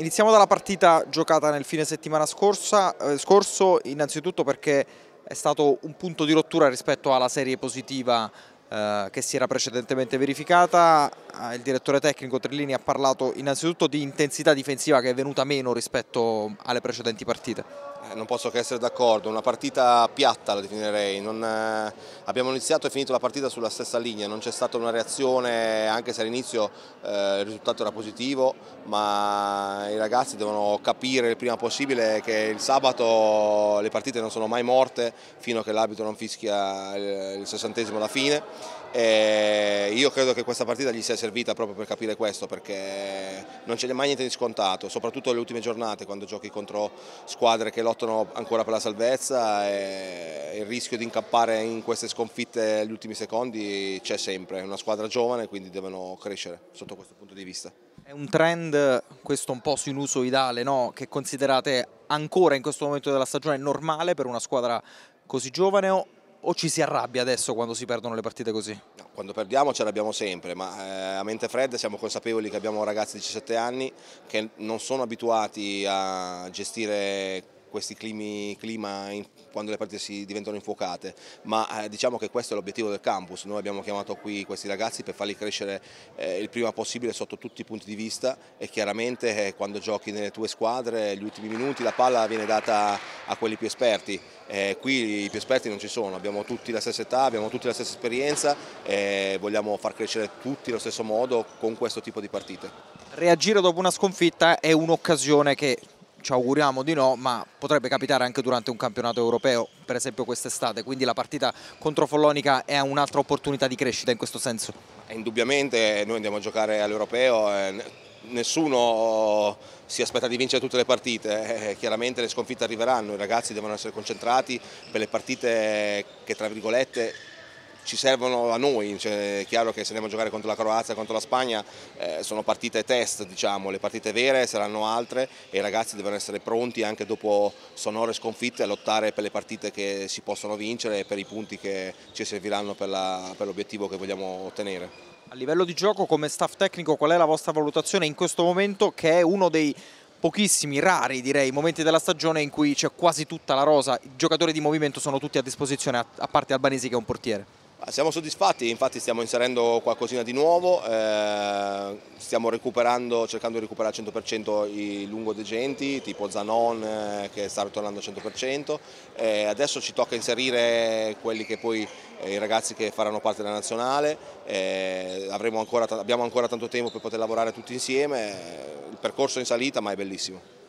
Iniziamo dalla partita giocata nel fine settimana scorsa, eh, scorso, innanzitutto perché è stato un punto di rottura rispetto alla serie positiva eh, che si era precedentemente verificata. Eh, il direttore tecnico Trillini ha parlato innanzitutto di intensità difensiva che è venuta meno rispetto alle precedenti partite. Eh, non posso che essere d'accordo, una partita piatta la definirei, non, eh, abbiamo iniziato e finito la partita sulla stessa linea, non c'è stata una reazione anche se all'inizio eh, il risultato era positivo, ma i ragazzi devono capire il prima possibile che il sabato le partite non sono mai morte fino a che l'arbitro non fischia il, il sessantesimo alla fine. E io credo che questa partita gli sia servita proprio per capire questo, perché non c'è mai niente di scontato, soprattutto le ultime giornate quando giochi contro squadre che lo lottano ancora per la salvezza e il rischio di incappare in queste sconfitte agli ultimi secondi c'è sempre, è una squadra giovane quindi devono crescere sotto questo punto di vista. È un trend, questo un po' sinusoidale, no? che considerate ancora in questo momento della stagione normale per una squadra così giovane o, o ci si arrabbia adesso quando si perdono le partite così? No, quando perdiamo ce l'abbiamo sempre, ma eh, a mente fredda siamo consapevoli che abbiamo ragazzi di 17 anni che non sono abituati a gestire questi climi, clima in, quando le partite si diventano infuocate, ma eh, diciamo che questo è l'obiettivo del campus, noi abbiamo chiamato qui questi ragazzi per farli crescere eh, il prima possibile sotto tutti i punti di vista e chiaramente eh, quando giochi nelle tue squadre gli ultimi minuti la palla viene data a quelli più esperti, eh, qui i più esperti non ci sono, abbiamo tutti la stessa età, abbiamo tutti la stessa esperienza e eh, vogliamo far crescere tutti allo stesso modo con questo tipo di partite. Reagire dopo una sconfitta è un'occasione che ci auguriamo di no, ma potrebbe capitare anche durante un campionato europeo, per esempio quest'estate, quindi la partita contro Follonica è un'altra opportunità di crescita in questo senso? Eh, indubbiamente eh, noi andiamo a giocare all'europeo, eh, nessuno si aspetta di vincere tutte le partite, chiaramente le sconfitte arriveranno, i ragazzi devono essere concentrati per le partite che tra virgolette ci servono a noi, cioè, è chiaro che se andiamo a giocare contro la Croazia, contro la Spagna, eh, sono partite test, diciamo, le partite vere saranno altre e i ragazzi devono essere pronti anche dopo sonore sconfitte a lottare per le partite che si possono vincere e per i punti che ci serviranno per l'obiettivo che vogliamo ottenere. A livello di gioco come staff tecnico qual è la vostra valutazione in questo momento che è uno dei pochissimi, rari direi, momenti della stagione in cui c'è quasi tutta la rosa, i giocatori di movimento sono tutti a disposizione, a parte Albanesi che è un portiere. Ah, siamo soddisfatti, infatti stiamo inserendo qualcosina di nuovo, eh, stiamo cercando di recuperare al 100% i lungodegenti, tipo Zanon eh, che sta ritornando al 100%, eh, adesso ci tocca inserire quelli che poi eh, i ragazzi che faranno parte della nazionale, eh, ancora, abbiamo ancora tanto tempo per poter lavorare tutti insieme, il percorso è in salita ma è bellissimo.